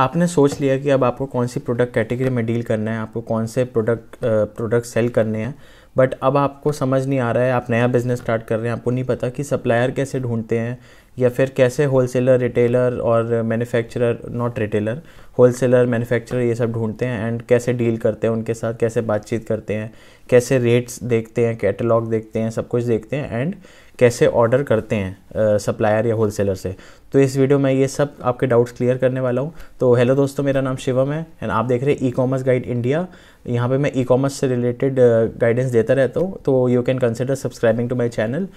आपने सोच लिया कि अब आपको कौन सी प्रोडक्ट कैटेगरी में डील करना है आपको कौन से प्रोडक्ट प्रोडक्ट सेल करने हैं बट अब आपको समझ नहीं आ रहा है आप नया बिज़नेस स्टार्ट कर रहे हैं आपको नहीं पता कि सप्लायर कैसे ढूंढते हैं या फिर कैसे होलसेलर रिटेलर और manufacturer not retailer wholesaler manufacturer ये सब ढूंढते हैं एंड कैसे डील करते हैं उनके साथ कैसे बातचीत करते हैं कैसे रेट्स देखते हैं कैटलॉग देखते हैं सब कुछ देखते हैं एंड कैसे ऑर्डर करते हैं सप्लायर या होलसेलर से तो इस वीडियो में ये सब आपके डाउट्स क्लियर करने वाला हूँ तो हेलो दोस्तों मेरा नाम शिवम है एंड आप देख रहे हैं ई कॉमर्स गाइड इंडिया यहाँ पे मैं ई कॉमर्स से रिलेटेड गाइडेंस देता रहता हूँ तो you can consider subscribing to my channel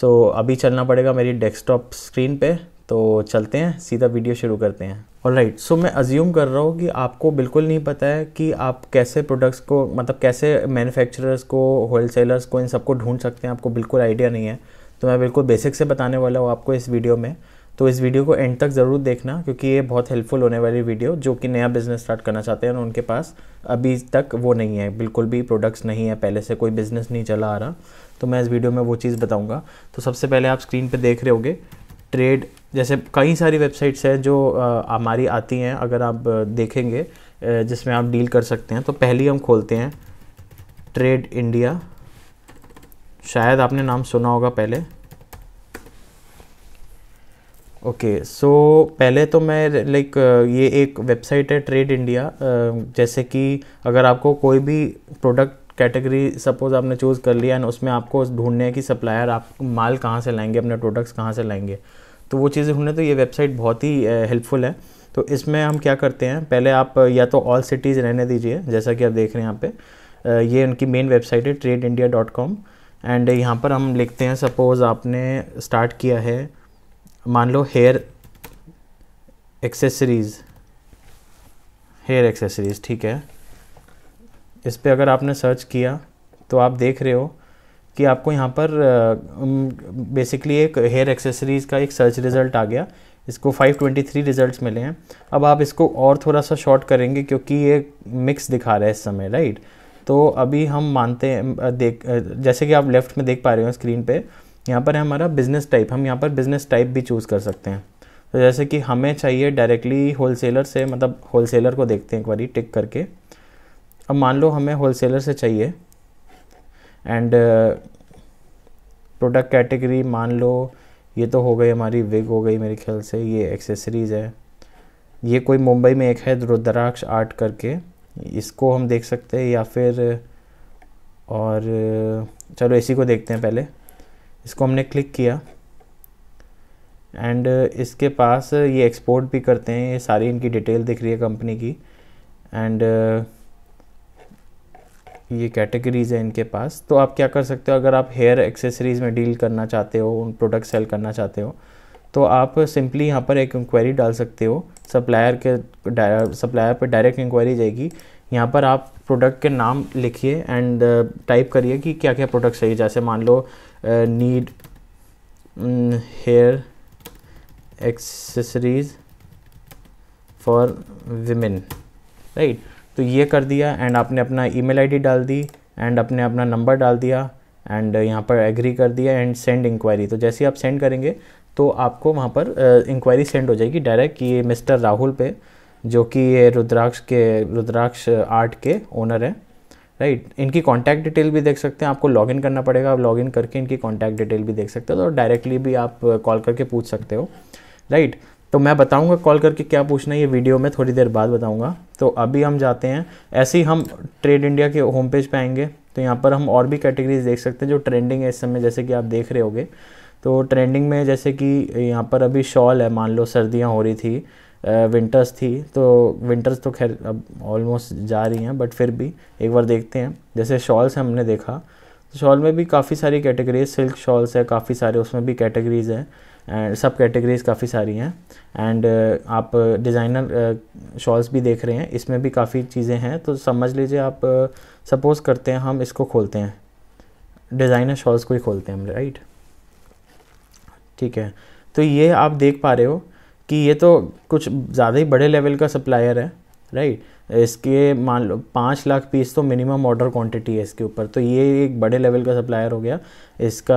so अभी चलना पड़ेगा मेरी डेस्कटॉप स्क्रीन पर तो चलते हैं सीधा वीडियो शुरू करते हैं और राइट सो मैं अज्यूम कर रहा हूँ कि आपको बिल्कुल नहीं पता है कि आप कैसे प्रोडक्ट्स को मतलब कैसे मैन्युफैक्चरर्स को होल सेलर्स को इन सबको ढूंढ सकते हैं आपको बिल्कुल आइडिया नहीं है तो मैं बिल्कुल बेसिक से बताने वाला हूँ आपको इस वीडियो में तो इस वीडियो को एंड तक ज़रूर देखना क्योंकि ये बहुत हेल्पफुल होने वाली वीडियो जो कि नया बिज़नेस स्टार्ट करना चाहते हैं और उनके पास अभी तक वो नहीं है बिल्कुल भी प्रोडक्ट्स नहीं है पहले से कोई बिज़नेस नहीं चला आ रहा तो मैं इस वीडियो में वो चीज़ बताऊँगा तो सबसे पहले आप स्क्रीन पर देख रहे होगे ट्रेड जैसे कई सारी वेबसाइट्स हैं जो हमारी आती हैं अगर आप देखेंगे जिसमें आप डील कर सकते हैं तो पहली हम खोलते हैं ट्रेड इंडिया शायद आपने नाम सुना होगा पहले ओके okay, सो so, पहले तो मैं लाइक ये एक वेबसाइट है ट्रेड इंडिया जैसे कि अगर आपको कोई भी प्रोडक्ट कैटेगरी सपोज़ आपने चूज़ कर लिया एंड उसमें आपको ढूंढने की सप्लायर आप माल कहाँ से लाएंगे अपने प्रोडक्ट्स कहाँ से लाएंगे तो वो चीज़ें होने तो ये वेबसाइट बहुत ही हेल्पफुल है तो इसमें हम क्या करते हैं पहले आप या तो ऑल सिटीज़ रहने दीजिए जैसा कि आप देख रहे हैं यहाँ पे ये उनकी मेन वेबसाइट है trade India dot com and यहाँ पर हम लिखते हैं सपोज़ आपने स्टार्ट किया है मान लो हेयर एक्सेसरीज़ हेयर एक्सेसरीज़ ठीक है इस पर अगर आपने सर्च किया तो आप देख रहे हो कि आपको यहाँ पर बेसिकली एक हेयर एक्सेसरीज़ का एक सर्च रिज़ल्ट आ गया इसको 523 रिज़ल्ट्स मिले हैं अब आप इसको और थोड़ा सा शॉर्ट करेंगे क्योंकि ये मिक्स दिखा रहा है इस समय राइट तो अभी हम मानते हैं देख जैसे कि आप लेफ़्ट में देख पा रहे हो स्क्रीन पे यहाँ पर है हमारा बिज़नेस टाइप हम यहाँ पर बिज़नेस टाइप भी चूज़ कर सकते हैं तो जैसे कि हमें चाहिए डायरेक्टली होलसेलर से मतलब होलसेलर को देखते हैं एक बार टिक करके अब मान लो हमें होलसेलर से चाहिए एंड प्रोडक्ट कैटेगरी मान लो ये तो हो गई हमारी विग हो गई मेरे ख्याल से ये एक्सेसरीज़ है ये कोई मुंबई में एक है रुद्राक्ष आर्ट करके इसको हम देख सकते हैं या फिर और चलो इसी को देखते हैं पहले इसको हमने क्लिक किया एंड इसके पास ये एक्सपोर्ट भी करते हैं ये सारी इनकी डिटेल दिख रही है कंपनी की एंड ये कैटेगरीज़ है इनके पास तो आप क्या कर सकते हो अगर आप हेयर एक्सेसरीज़ में डील करना चाहते हो उन प्रोडक्ट सेल करना चाहते हो तो आप सिंपली यहाँ पर एक इंक्वायरी डाल सकते हो सप्लायर के सप्लायर पर डायरेक्ट इंक्वायरी जाएगी यहाँ पर आप प्रोडक्ट के नाम लिखिए एंड टाइप uh, करिए कि क्या क्या प्रोडक्ट चाहिए जैसे मान लो need hair accessories for women right तो ये कर दिया एंड आपने अपना ईमेल आईडी डाल दी एंड अपने अपना नंबर डाल दिया एंड यहाँ पर एग्री कर दिया एंड सेंड इंक्वायरी तो जैसे ही आप सेंड करेंगे तो आपको वहाँ पर इंक्वायरी सेंड हो जाएगी डायरेक्ट कि ये मिस्टर राहुल पे जो कि ये रुद्राक्ष के रुद्राक्ष आर्ट के ओनर हैं राइट इनकी कॉन्टैक्ट डिटेल भी देख सकते हैं आपको लॉगिन करना पड़ेगा आप लॉगिन करके इनकी कॉन्टैक्ट डिटेल भी देख सकते हो तो डायरेक्टली भी आप कॉल करके पूछ सकते हो राइट right? तो मैं बताऊंगा कॉल करके क्या पूछना है ये वीडियो में थोड़ी देर बाद बताऊंगा तो अभी हम जाते हैं ऐसे ही हम ट्रेड इंडिया के होम पेज पर आएंगे तो यहाँ पर हम और भी कैटेगरीज देख सकते हैं जो ट्रेंडिंग है इस समय जैसे कि आप देख रहे होगे तो ट्रेंडिंग में जैसे कि यहाँ पर अभी शॉल है मान लो सर्दियाँ हो रही थी विंटर्स थी तो विंटर्स तो खैर अब ऑलमोस्ट जा रही हैं बट फिर भी एक बार देखते हैं जैसे शॉल्स हमने देखा शॉल तो में भी काफ़ी सारी कैटेगरीज सिल्क शॉल्स है काफ़ी सारे उसमें भी कैटेगरीज हैं एंड सब कैटेगरीज काफ़ी सारी हैं एंड uh, आप डिज़ाइनर uh, शॉल्स uh, भी देख रहे हैं इसमें भी काफ़ी चीज़ें हैं तो समझ लीजिए आप सपोज़ करते हैं हम इसको खोलते हैं डिज़ाइनर शॉल्स को ही खोलते हैं हम राइट ठीक है तो ये आप देख पा रहे हो कि ये तो कुछ ज़्यादा ही बड़े लेवल का सप्लायर है राइट इसके मान लो पाँच लाख पीस तो मिनिमम ऑर्डर क्वांटिटी है इसके ऊपर तो ये एक बड़े लेवल का सप्लायर हो गया इसका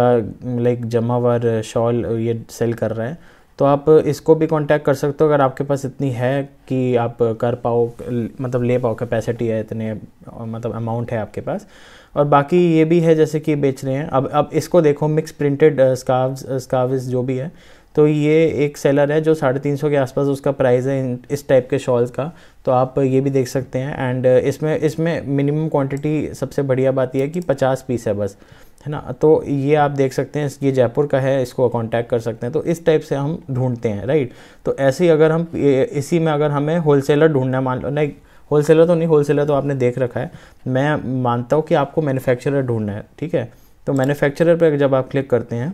लाइक जमावर शॉल ये सेल कर रहा है तो आप इसको भी कांटेक्ट कर सकते हो अगर आपके पास इतनी है कि आप कर पाओ मतलब ले पाओ कैपेसिटी है इतने मतलब अमाउंट है आपके पास और बाकी ये भी है जैसे कि बेच रहे हैं अब अब इसको देखो मिक्स प्रिंटेड स्कार्व्स स्कार्व्स जो भी है तो ये एक सेलर है जो साढ़े तीन सौ के आसपास उसका प्राइस है इस टाइप के शॉल्स का तो आप ये भी देख सकते हैं एंड uh, इसमें इसमें मिनिमम क्वांटिटी सबसे बढ़िया बात यह है कि पचास पीस है बस है ना तो ये आप देख सकते हैं ये जयपुर का है इसको कांटेक्ट कर सकते हैं तो इस टाइप से हम ढूंढते हैं राइट तो ऐसे ही अगर हम इसी में अगर हमें होलसेलर ढूंढना मान लो नहीं होलसेलर तो नहीं होलसेलर तो आपने देख रखा है मैं मानता हूँ कि आपको मैन्युफैक्चरर ढूंढना है ठीक है तो मैन्युफैक्चरर पर जब आप क्लिक करते हैं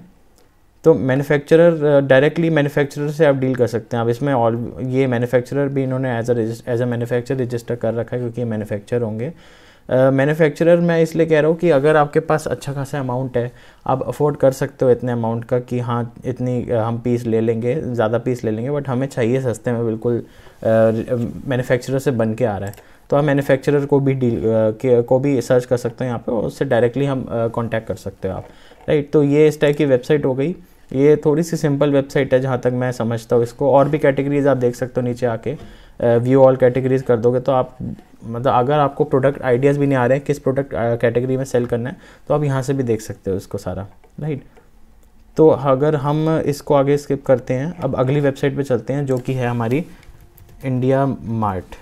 तो मैन्युफैक्चरर डायरेक्टली मैन्युफैक्चरर से आप डील कर सकते हैं अब इसमें ऑल ये मैन्युफैक्चरर भी इन्होंने as a as a manufacturer register कर रखा है क्योंकि ये मैनुफैक्चर होंगे मैन्युफैक्चरर uh, मैं इसलिए कह रहा हूँ कि अगर आपके पास अच्छा खासा अमाउंट है आप अफोर्ड कर सकते हो इतने अमाउंट का कि हाँ इतनी uh, हम पीस ले लेंगे ज़्यादा पीस ले लेंगे बट हमें चाहिए सस्ते में बिल्कुल मैन्युफैक्चरर uh, से बन के आ रहा है तो आप मैन्युफैक्चरर को भी डील uh, को भी सर्च कर सकते हो यहाँ पर उससे डायरेक्टली हम कॉन्टैक्ट uh, कर सकते हो आप राइट तो ये इस टाइप की वेबसाइट हो गई ये थोड़ी सी सिंपल वेबसाइट है जहाँ तक मैं समझता हूँ इसको और भी कैटेगरीज आप देख सकते हो नीचे आके व्यू ऑल कैटेगरीज कर दोगे तो आप मतलब अगर आपको प्रोडक्ट आइडियाज़ भी नहीं आ रहे हैं किस प्रोडक्ट कैटेगरी में सेल करना है तो आप यहाँ से भी देख सकते हो इसको सारा राइट तो अगर हम इसको आगे स्किप करते हैं अब अगली वेबसाइट पे चलते हैं जो कि है हमारी इंडिया मार्ट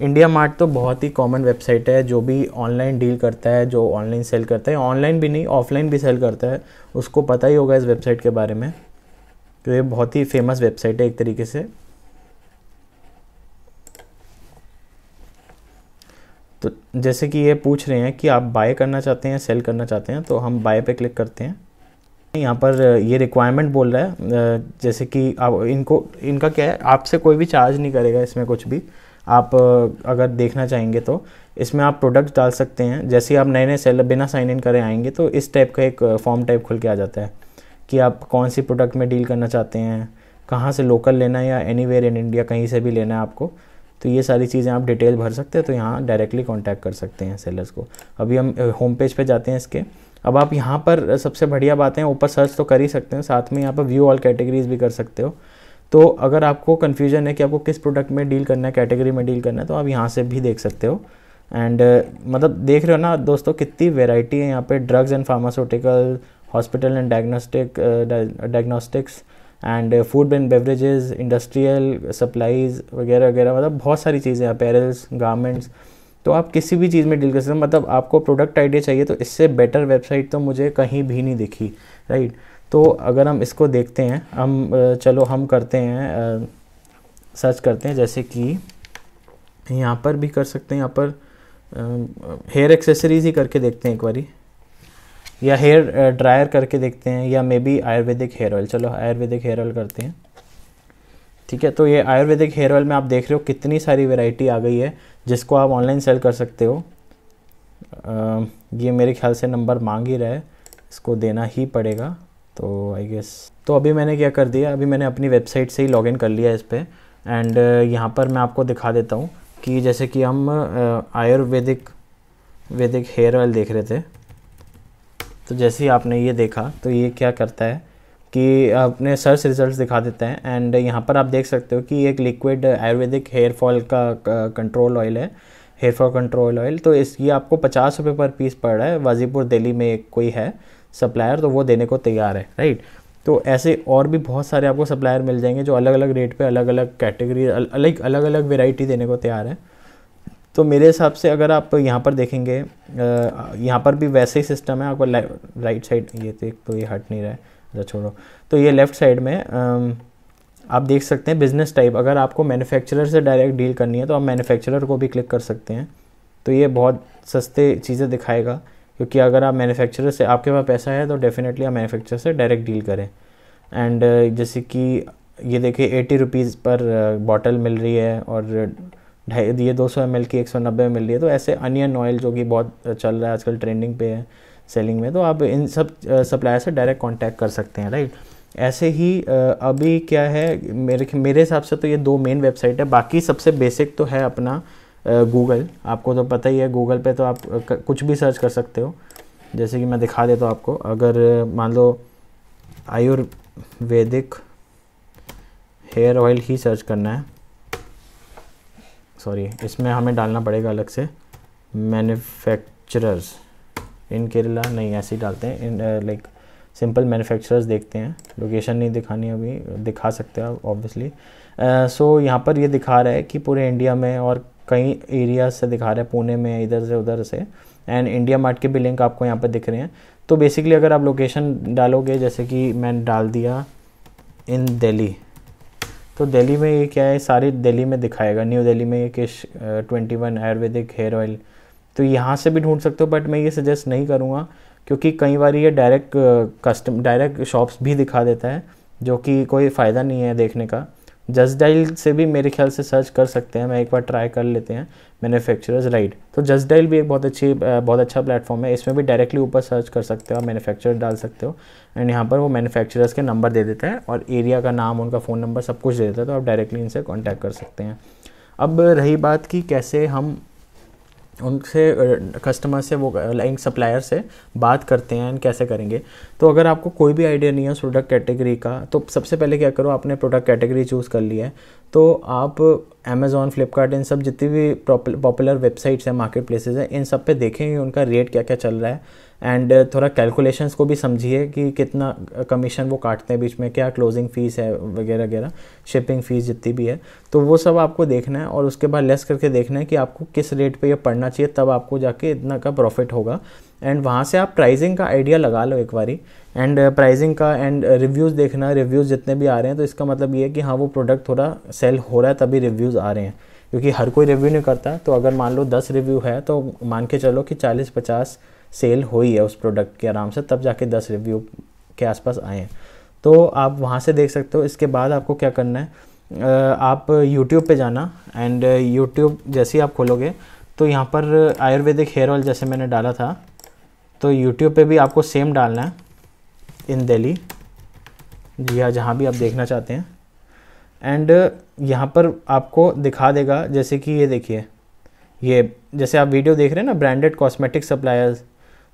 इंडिया मार्ट तो बहुत ही कॉमन वेबसाइट है जो भी ऑनलाइन डील करता है जो ऑनलाइन सेल करता है ऑनलाइन भी नहीं ऑफलाइन भी सेल करता है उसको पता ही होगा इस वेबसाइट के बारे में तो ये बहुत ही फेमस वेबसाइट है एक तरीके से तो जैसे कि ये पूछ रहे हैं कि आप बाय करना चाहते हैं सेल करना चाहते हैं तो हम बाय पे क्लिक करते हैं यहाँ पर ये रिक्वायरमेंट बोल रहा है जैसे कि आप इनको इनका क्या है आपसे कोई भी चार्ज नहीं करेगा इसमें कुछ भी आप अगर देखना चाहेंगे तो इसमें आप प्रोडक्ट डाल सकते हैं जैसे आप नए नए सेलर बिना साइन इन करें आएंगे तो इस टाइप का एक फॉर्म टाइप खुल के आ जाता है कि आप कौन सी प्रोडक्ट में डील करना चाहते हैं कहाँ से लोकल लेना है या एनी इन इंडिया कहीं से भी लेना है आपको तो ये सारी चीज़ें आप डिटेल भर सकते हैं तो यहाँ डायरेक्टली कॉन्टैक्ट कर सकते हैं सेलर्स को अभी हम होम पेज पर जाते हैं इसके अब आप यहाँ पर सबसे बढ़िया बातें ऊपर सर्च तो कर ही सकते हैं साथ में यहाँ पर व्यू ऑल कैटेगरीज भी कर सकते हो तो अगर आपको कन्फ्यूजन है कि आपको किस प्रोडक्ट में डील करना है कैटेगरी में डील करना है तो आप यहाँ से भी देख सकते हो एंड uh, मतलब देख रहे हो ना दोस्तों कितनी वेराइटी है यहाँ पे drugs and pharmaceutical hospital and diagnostic diagnostics and food and beverages industrial supplies वगैरह वगैरह मतलब बहुत सारी चीज़ें अपेरल्स गारमेंट्स तो आप किसी भी चीज़ में डील कर सकते हो मतलब आपको प्रोडक्ट आइडिया चाहिए तो इससे बेटर वेबसाइट तो मुझे कहीं भी नहीं दिखी राइट right? तो अगर हम इसको देखते हैं हम चलो हम करते हैं सर्च करते हैं जैसे कि यहाँ पर भी कर सकते हैं यहाँ पर हेयर एक्सेसरीज ही करके देखते हैं एक बारी या हेयर ड्रायर करके देखते हैं या maybe Ayurvedic hair oil चलो आयुर्वेदिक हेयर ऑयल करते हैं ठीक है तो ये आयुर्वेदिक हेयर ऑयल में आप देख रहे हो कितनी सारी वेराइटी आ गई है जिसको आप ऑनलाइन सेल कर सकते हो आ, ये मेरे ख्याल से नंबर मांग ही रहा है इसको देना ही पड़ेगा तो आई गेस तो अभी मैंने क्या कर दिया अभी मैंने अपनी वेबसाइट से ही लॉग कर लिया इस पर एंड uh, यहाँ पर मैं आपको दिखा देता हूँ कि जैसे कि हम uh, आयुर्वेदिक वैदिक हेयर ऑयल देख रहे थे तो जैसे ही आपने ये देखा तो ये क्या करता है कि अपने सर्च रिजल्ट्स दिखा देते हैं एंड यहाँ पर आप देख सकते हो कि एक लिक्विड आयुर्वेदिक हेयर फॉल का कंट्रोल uh, ऑयल है हेयर फॉल कंट्रोल ऑयल तो इस ये आपको पचास रुपये पर पीस पड़ रहा है वाजीपुर दिल्ली में एक कोई है सप्लायर तो वो देने को तैयार है राइट तो ऐसे और भी बहुत सारे आपको सप्लायर मिल जाएंगे जो अलग अलग रेट पे अलग अलग कैटेगरी अलग अलग अलग वेराइटी देने को तैयार है तो मेरे हिसाब से अगर आप यहाँ पर देखेंगे यहाँ पर भी वैसे ही सिस्टम है आपको राइट साइड ये तो एक तो ये हट नहीं रहा है अच्छा छोड़ो तो ये लेफ़्ट साइड में आप देख सकते हैं बिज़नेस टाइप अगर आपको मैन्युफैक्चरर से डायरेक्ट डील करनी है तो आप मैन्युफैक्चरर को भी क्लिक कर सकते हैं तो ये बहुत सस्ते चीज़ें दिखाएगा क्योंकि अगर आप मैन्युफैक्चरर से आपके पास पैसा है तो डेफिनेटली आप मैन्युफैक्चरर से डायरेक्ट डील करें एंड uh, जैसे कि ये देखिए एटी रुपीज़ पर बॉटल uh, मिल रही है और ढाई ये दो सौ एम की एक सौ नब्बे मिल रही है तो ऐसे अनियन ऑयल जो कि बहुत uh, चल रहा है आजकल ट्रेंडिंग पे है सेलिंग में तो आप इन सब सप्लायर से डायरेक्ट कांटेक्ट कर सकते हैं राइट ऐसे ही अभी क्या है मेरे मेरे हिसाब से तो ये दो मेन वेबसाइट है बाकी सबसे बेसिक तो है अपना गूगल आपको तो पता ही है गूगल पे तो आप कुछ भी सर्च कर सकते हो जैसे कि मैं दिखा देता हूँ आपको अगर मान लो आयुर्वेदिक हेयर ऑयल ही सर्च करना है सॉरी इसमें हमें डालना पड़ेगा अलग से मैन्युफैक्चरर्स इन केरला नहीं ऐसे ही डालते हैं इन लाइक सिंपल मैन्युफैक्चरर्स देखते हैं लोकेशन नहीं दिखानी अभी दिखा सकते हो ऑब्वियसली सो यहाँ पर ये दिखा रहा है कि पूरे इंडिया में और कई एरिया से दिखा रहे हैं पुणे में इधर से उधर से एंड इंडिया मार्ट के भी लिंक आपको यहाँ पर दिख रहे हैं तो बेसिकली अगर आप लोकेशन डालोगे जैसे कि मैंने डाल दिया इन दिल्ली तो दिल्ली में ये क्या है सारी दिल्ली में दिखाएगा न्यू दिल्ली में ये किश twenty one Ayurvedic hair oil तो यहाँ से भी ढूंढ सकते हो बट मैं ये सजेस्ट नहीं करूँगा क्योंकि कई बार ये डायरेक्ट कस्टम डायरेक्ट शॉप्स भी दिखा देता है जो कि कोई फ़ायदा नहीं है देखने का जस्ट से भी मेरे ख्याल से सर्च कर सकते हैं मैं एक बार ट्राई कर लेते हैं मैन्युफैक्चरर्स राइट तो जस्ट भी एक बहुत अच्छी बहुत अच्छा प्लेटफॉर्म है इसमें भी डायरेक्टली ऊपर सर्च कर सकते हो मैन्युफैक्चरर डाल सकते हो एंड यहाँ पर वो मैन्युफैक्चरर्स के नंबर दे देते हैं और एरिया का नाम उनका फ़ोन नंबर सब कुछ दे देता है तो आप डायरेक्टली इनसे कॉन्टैक्ट कर सकते हैं अब रही बात कि कैसे हम उनसे कस्टमर से वो लाइन सप्लायर से बात करते हैं एंड कैसे करेंगे तो अगर आपको कोई भी आइडिया नहीं है उस प्रोडक्ट कैटेगरी का तो सबसे पहले क्या करो आपने प्रोडक्ट कैटेगरी चूज़ कर लिया है तो आप अमेज़ॉन फ्लिपकार्ट इन सब जितनी भी पॉपुलर वेबसाइट्स हैं मार्केट प्लेसेज हैं इन सब पे देखेंगे उनका रेट क्या क्या चल रहा है एंड uh, थोड़ा कैलकुलेशंस को भी समझिए कि कितना कमीशन वो काटते हैं बीच में क्या क्लोजिंग फ़ीस है वगैरह वगैरह शिपिंग फ़ीस जितनी भी है तो वो सब आपको देखना है और उसके बाद लेस करके देखना है कि आपको किस रेट पे ये पढ़ना चाहिए तब आपको जाके इतना का प्रॉफिट होगा एंड वहाँ से आप प्राइजिंग का आइडिया लगा लो एक बारी एंड प्राइजिंग uh, का एंड रिव्यूज़ uh, देखना रिव्यूज़ जितने भी आ रहे हैं तो इसका मतलब ये है कि हाँ वो प्रोडक्ट थोड़ा सेल हो रहा है तभी रिव्यूज़ आ रहे हैं क्योंकि हर कोई रिव्यू नहीं करता तो अगर मान लो दस रिव्यू है तो मान के चलो कि चालीस पचास सेल हुई है उस प्रोडक्ट के आराम से तब जाके दस रिव्यू के आसपास आए हैं तो आप वहाँ से देख सकते हो इसके बाद आपको क्या करना है आप YouTube पे जाना एंड YouTube जैसे ही आप खोलोगे तो यहाँ पर आयुर्वेदिक हेयर ऑयल जैसे मैंने डाला था तो YouTube पे भी आपको सेम डालना है इन दिल्ली या जहाँ भी आप देखना चाहते हैं एंड यहाँ पर आपको दिखा देगा जैसे कि ये देखिए ये जैसे आप वीडियो देख रहे हैं ना ब्रांडेड कॉस्मेटिक सप्लायर्स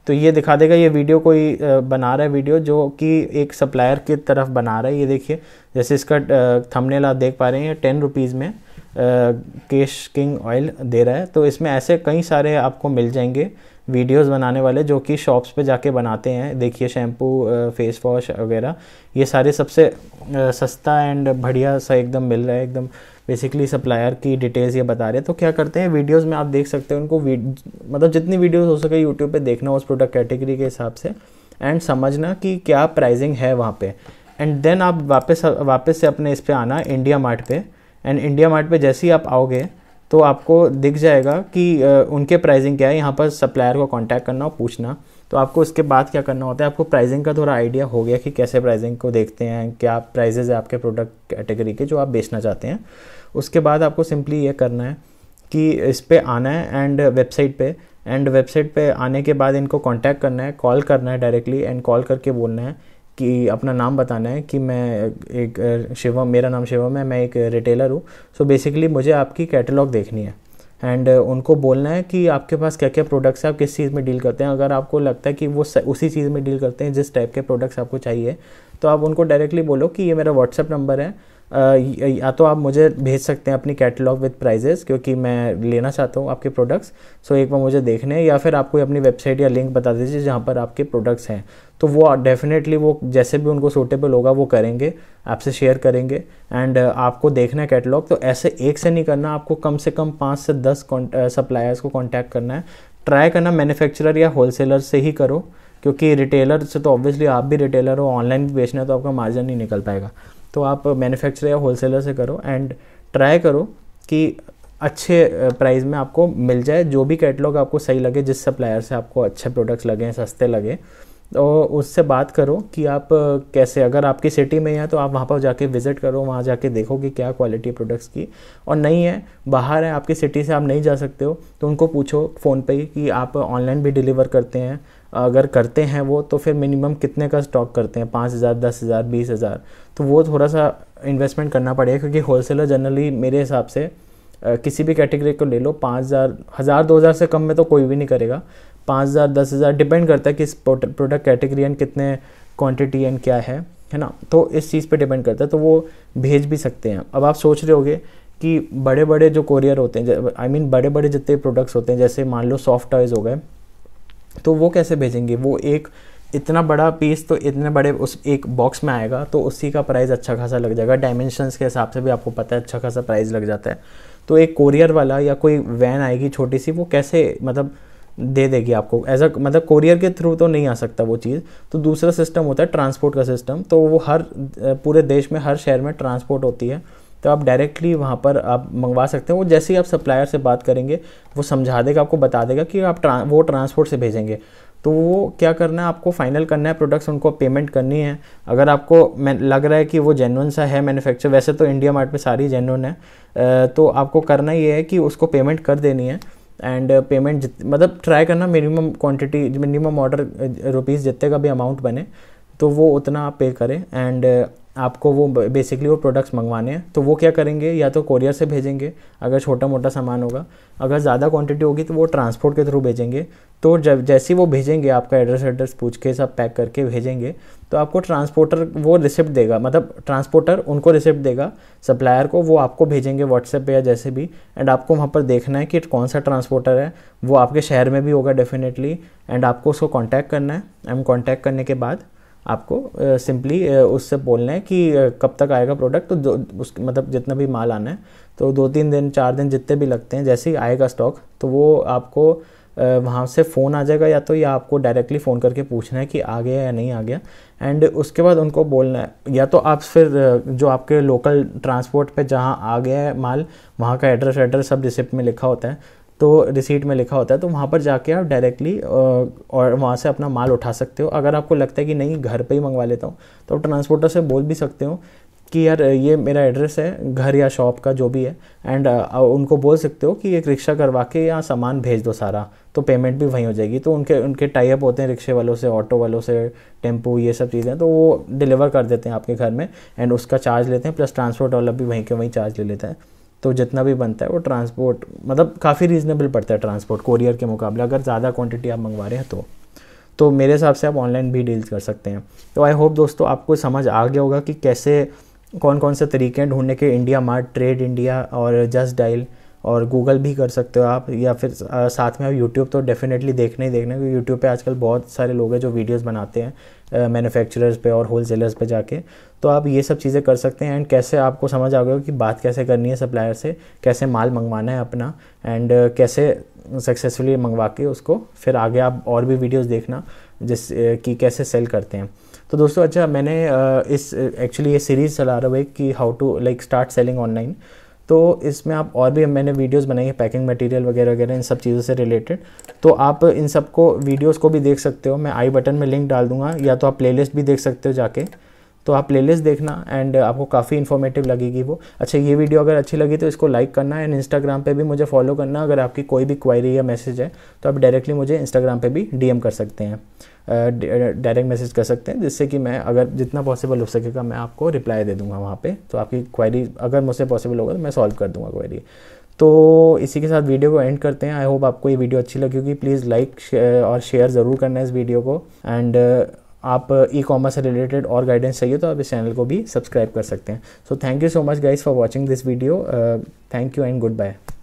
तो ये दिखा देगा ये वीडियो कोई बना रहा है वीडियो जो कि एक सप्लायर की तरफ बना रहा है ये देखिए जैसे इसका थंबनेल आप देख पा रहे हैं टेन रुपीज़ में केश किंग ऑयल दे रहा है तो इसमें ऐसे कई सारे आपको मिल जाएंगे वीडियोस बनाने वाले जो कि शॉप्स पे जाके बनाते हैं देखिए शैम्पू फेस वॉश वगैरह ये सारे सबसे सस्ता एंड बढ़िया सा एकदम मिल रहा है एकदम बेसिकली सप्लायर की डिटेल्स ये बता रहे हैं तो क्या करते हैं वीडियोज़ में आप देख सकते हैं उनको मतलब जितनी वीडियोज़ हो सके यूट्यूब पर देखना उस प्रोडक्ट कैटेगरी के हिसाब से एंड समझना कि क्या प्राइजिंग है वहाँ पर एंड देन आप वापस वापस से अपने इस पर आना इंडिया मार्ट पर एंड इंडिया मार्ट पर जैसे ही आप आओगे तो आपको दिख जाएगा कि उनके प्राइसिंग क्या है यहाँ पर सप्लायर को कांटेक्ट करना और पूछना तो आपको इसके बाद क्या करना होता है आपको प्राइसिंग का थोड़ा आइडिया हो गया कि कैसे प्राइसिंग को देखते हैं क्या प्राइजेज है आपके प्रोडक्ट कैटेगरी के जो आप बेचना चाहते हैं उसके बाद आपको सिंपली ये करना है कि इस पर आना है एंड वेबसाइट पर एंड वेबसाइट पे आने के बाद इनको कांटेक्ट करना है कॉल करना है डायरेक्टली एंड कॉल करके बोलना है कि अपना नाम बताना है कि मैं एक शिवम मेरा नाम शिवम है मैं एक रिटेलर हूँ सो बेसिकली मुझे आपकी कैटलॉग देखनी है एंड uh, उनको बोलना है कि आपके पास क्या क्या प्रोडक्ट्स हैं आप किस चीज़ में डील करते हैं अगर आपको लगता है कि वो उसी चीज़ में डील करते हैं जिस टाइप के प्रोडक्ट्स आपको चाहिए तो आप उनको डायरेक्टली बोलो कि ये मेरा व्हाट्सअप नंबर है या तो आप मुझे भेज सकते हैं अपनी कैटलॉग विद प्राइजेस क्योंकि मैं लेना चाहता हूँ आपके प्रोडक्ट्स सो एक बार मुझे देखने या फिर आप कोई अपनी वेबसाइट या लिंक बता दीजिए जहाँ पर आपके प्रोडक्ट्स हैं तो वो डेफिनेटली वो जैसे भी उनको सूटेबल होगा वो करेंगे आपसे शेयर करेंगे एंड आपको देखना है कैटलॉग तो ऐसे एक से नहीं करना आपको कम से कम पाँच से दस सप्लायर्स को कॉन्टैक्ट करना है ट्राई करना मैन्युफैक्चरर या होलसेलर से ही करो क्योंकि रिटेलर से तो ऑब्वियसली आप भी रिटेलर हो ऑनलाइन भी बेचना है तो आपका मार्जिन नहीं निकल पाएगा तो आप मैन्युफैक्चरर या होलसेलर से करो एंड ट्राई करो कि अच्छे प्राइस में आपको मिल जाए जो भी कैटलॉग आपको सही लगे जिस सप्लायर से आपको अच्छे प्रोडक्ट्स लगे सस्ते लगे तो उससे बात करो कि आप कैसे अगर आपकी सिटी में है तो आप वहाँ पर जाके विज़िट करो वहाँ जाके देखो कि क्या क्वालिटी प्रोडक्ट्स की और नहीं है बाहर है आपकी सिटी से आप नहीं जा सकते हो तो उनको पूछो फ़ोन पे ही कि आप ऑनलाइन भी डिलीवर करते हैं अगर करते हैं वो तो फिर मिनिमम कितने का स्टॉक करते हैं पाँच हज़ार दस हज़ार बीस हज़ार तो वो थोड़ा सा इन्वेस्टमेंट करना पड़ेगा क्योंकि होलसेलर जनरली मेरे हिसाब से किसी भी कैटेगरी को ले लो पाँच हज़ार हज़ार दो हज़ार से कम में तो कोई भी नहीं करेगा पाँच हज़ार दस हज़ार डिपेंड करता है कि इस प्रोडक्ट कैटेगरी एंड कितने क्वांटिटी एंड क्या है है ना तो इस चीज़ पे डिपेंड करता है तो वो भेज भी सकते हैं अब आप सोच रहे होगे कि बड़े बड़े जो कोरियर होते हैं आई I मीन mean, बड़े बड़े जितने प्रोडक्ट्स होते हैं जैसे मान लो सॉफ्ट टॉयज़ हो गए तो वो कैसे भेजेंगे वो एक इतना बड़ा पीस तो इतने बड़े उस एक बॉक्स में आएगा तो उसी का प्राइस अच्छा खासा लग जाएगा डायमेंशंस के हिसाब से भी आपको पता है अच्छा खासा प्राइस लग जाता है तो एक कोरियर वाला या कोई वैन आएगी छोटी सी वो कैसे मतलब दे देगी आपको एज अ मतलब कोरियर के थ्रू तो नहीं आ सकता वो चीज़ तो दूसरा सिस्टम होता है ट्रांसपोर्ट का सिस्टम तो वो हर पूरे देश में हर शहर में ट्रांसपोर्ट होती है तो आप डायरेक्टली वहाँ पर आप मंगवा सकते हैं वो जैसे ही आप सप्लायर से बात करेंगे वो समझा देगा आपको बता देगा कि आप ट्रां वो ट्रांसपोर्ट से भेजेंगे तो वो क्या करना है आपको फाइनल करना है प्रोडक्ट्स उनको पेमेंट करनी है अगर आपको लग रहा है कि वो जेनवन सा है मैन्युफैक्चर वैसे तो इंडिया मार्ट में सारी जेनवन है तो आपको करना ये है कि उसको पेमेंट कर देनी है एंड पेमेंट मतलब ट्राई करना minimum quantity minimum order rupees जितने का भी अमाउंट बने तो वो उतना आप पे करें एंड आपको वो बेसिकली वो प्रोडक्ट्स मंगवाने हैं तो वो क्या करेंगे या तो कोरियर से भेजेंगे अगर छोटा मोटा सामान होगा अगर ज़्यादा क्वांटिटी होगी तो वो ट्रांसपोर्ट के थ्रू भेजेंगे तो जब जैसे वो भेजेंगे आपका एड्रेस एड्रेस पूछ के सब पैक करके भेजेंगे तो आपको ट्रांसपोर्टर वो रिसिप्ट देगा मतलब ट्रांसपोर्टर उनको रिसिप्ट देगा सप्लायर को वो आपको भेजेंगे व्हाट्सएप या जैसे भी एंड आपको वहाँ पर देखना है कि कौन सा ट्रांसपोर्टर है वो आपके शहर में भी होगा डेफिनेटली एंड आपको उसको कॉन्टैक्ट करना है एंड कॉन्टैक्ट करने के बाद आपको सिंपली उससे बोलना है कि कब तक आएगा प्रोडक्ट तो उस मतलब जितना भी माल आना है तो दो तीन दिन चार दिन जितने भी लगते हैं जैसे ही आएगा स्टॉक तो वो आपको वहाँ से फ़ोन आ जाएगा या तो या आपको डायरेक्टली फ़ोन करके पूछना है कि आ गया या नहीं आ गया एंड उसके बाद उनको बोलना है या तो आप फिर जो आपके लोकल ट्रांसपोर्ट पे जहाँ आ गया है माल वहाँ का एड्रेस एड्रेस सब रिसिप्ट में लिखा होता है तो रिसीट में लिखा होता है तो वहाँ पर जाके आप डायरेक्टली और वहाँ से अपना माल उठा सकते हो अगर आपको लगता है कि नहीं घर पे ही मंगवा लेता हूँ तो आप ट्रांसपोर्टर से बोल भी सकते हो कि यार ये मेरा एड्रेस है घर या शॉप का जो भी है एंड उनको बोल सकते हो कि एक रिक्शा करवा के यहाँ सामान भेज दो सारा तो पेमेंट भी वहीं हो जाएगी तो उनके उनके टाइप होते हैं रिक्शे वालों से ऑटो वालों से टेम्पो ये सब चीज़ें तो वो डिलीवर कर देते हैं आपके घर में एंड उसका चार्ज लेते हैं प्लस ट्रांसपोर्ट वाला भी वहीं के वहीं चार्ज ले लेते हैं तो जितना भी बनता है वो ट्रांसपोर्ट मतलब काफ़ी रीज़नेबल पड़ता है ट्रांसपोर्ट कोरियर के मुकाबले अगर ज़्यादा क्वांटिटी आप मंगवा रहे हैं तो तो मेरे हिसाब से आप ऑनलाइन भी डील्स कर सकते हैं तो आई होप दोस्तों आपको समझ आ गया होगा कि कैसे कौन कौन से तरीके ढूंढने के इंडिया मार्ट ट्रेड इंडिया और जस्ट डाइल और गूगल भी कर सकते हो आप या फिर साथ में आप यूट्यूब तो डेफिनेटली देखने ही देखना क्योंकि यूट्यूब पे आजकल बहुत सारे लोग हैं जो वीडियोस बनाते हैं मैन्युफैक्चरर्स पे और होल सेलर्स पर जाके तो आप ये सब चीज़ें कर सकते हैं एंड कैसे आपको समझ आ गया कि बात कैसे करनी है सप्लायर से कैसे माल मंगवाना है अपना एंड कैसे सक्सेसफुली मंगवा के उसको फिर आगे आप और भी वीडियोज़ देखना जिस कि कैसे सेल करते हैं तो दोस्तों अच्छा मैंने इस एक्चुअली ये सीरीज़ चला रहा हूँ कि how to like start selling online तो इसमें आप और भी मैंने वीडियोस बनाई है पैकिंग मटेरियल वगैरह वगैरह इन सब चीज़ों से रिलेटेड तो आप इन सबको वीडियोस को भी देख सकते हो मैं आई बटन में लिंक डाल दूंगा या तो आप प्लेलिस्ट भी देख सकते हो जाके तो आप प्लेलिस्ट देखना एंड आपको काफ़ी इन्फॉर्मेटिव लगेगी वो अच्छा ये वीडियो अगर अच्छी लगी तो इसको लाइक करना एंड इंस्टाग्राम पे भी मुझे फॉलो करना अगर आपकी कोई भी क्वायरी या मैसेज है तो आप डायरेक्टली मुझे इंस्टाग्राम पे भी डीएम कर सकते हैं डायरेक्ट मैसेज कर सकते हैं जिससे कि मैं अगर जितना पॉसिबल हो सकेगा मैं आपको रिप्लाई दे दूंगा वहाँ पे तो आपकी क्वेरी अगर मुझसे पॉसिबल होगा तो मैं सॉल्व कर दूंगा क्वेरी तो इसी के साथ वीडियो को एंड करते हैं आई होप आपको ये वीडियो अच्छी लगी होगी प्लीज़ लाइक और शेयर ज़रूर करना है इस वीडियो को एंड uh, आप ई कॉमर्स से रिलेटेड और गाइडेंस चाहिए तो आप इस चैनल को भी सब्सक्राइब कर सकते हैं so thank you so much guys for watching this video thank you and good bye